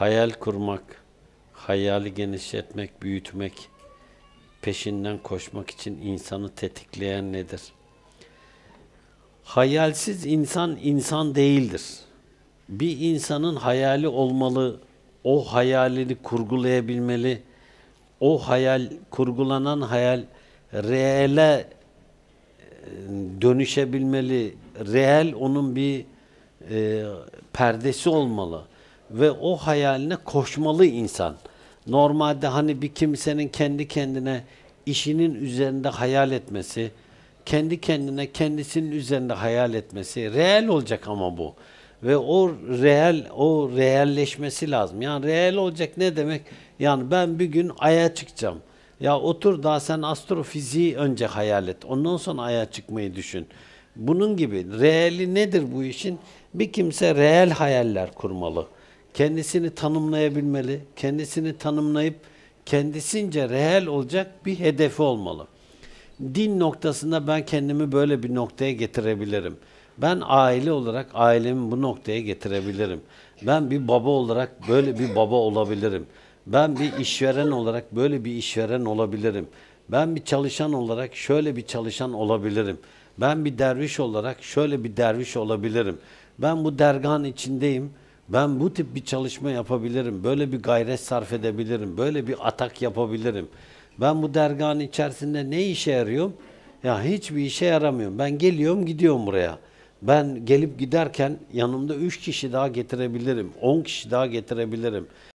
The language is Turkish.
hayal kurmak, hayali genişletmek, büyütmek, peşinden koşmak için insanı tetikleyen nedir? Hayalsiz insan insan değildir. Bir insanın hayali olmalı, o hayalini kurgulayabilmeli. O hayal, kurgulanan hayal reele e, dönüşebilmeli. Reel onun bir e, perdesi olmalı ve o hayaline koşmalı insan. Normalde hani bir kimsenin kendi kendine işinin üzerinde hayal etmesi, kendi kendine kendisinin üzerinde hayal etmesi reel olacak ama bu. Ve o reel o reelleşmesi lazım. Yani reel olacak ne demek? Yani ben bir gün aya çıkacağım. Ya otur daha sen astrofiziği önce hayal et. Ondan sonra aya çıkmayı düşün. Bunun gibi reeli nedir bu işin? Bir kimse reel hayaller kurmalı kendisini tanımlayabilmeli, kendisini tanımlayıp kendisince reel olacak bir hedefi olmalı. Din noktasında ben kendimi böyle bir noktaya getirebilirim. Ben aile olarak ailemi bu noktaya getirebilirim. Ben bir baba olarak böyle bir baba olabilirim. Ben bir işveren olarak böyle bir işveren olabilirim. Ben bir çalışan olarak şöyle bir çalışan olabilirim. Ben bir derviş olarak şöyle bir derviş olabilirim. Ben bu dergan içindeyim ben bu tip bir çalışma yapabilirim, böyle bir gayret sarf edebilirim, böyle bir atak yapabilirim. Ben bu dergahın içerisinde ne işe yarıyorum? Ya hiçbir işe yaramıyorum. Ben geliyorum gidiyorum buraya. Ben gelip giderken yanımda 3 kişi daha getirebilirim, 10 kişi daha getirebilirim.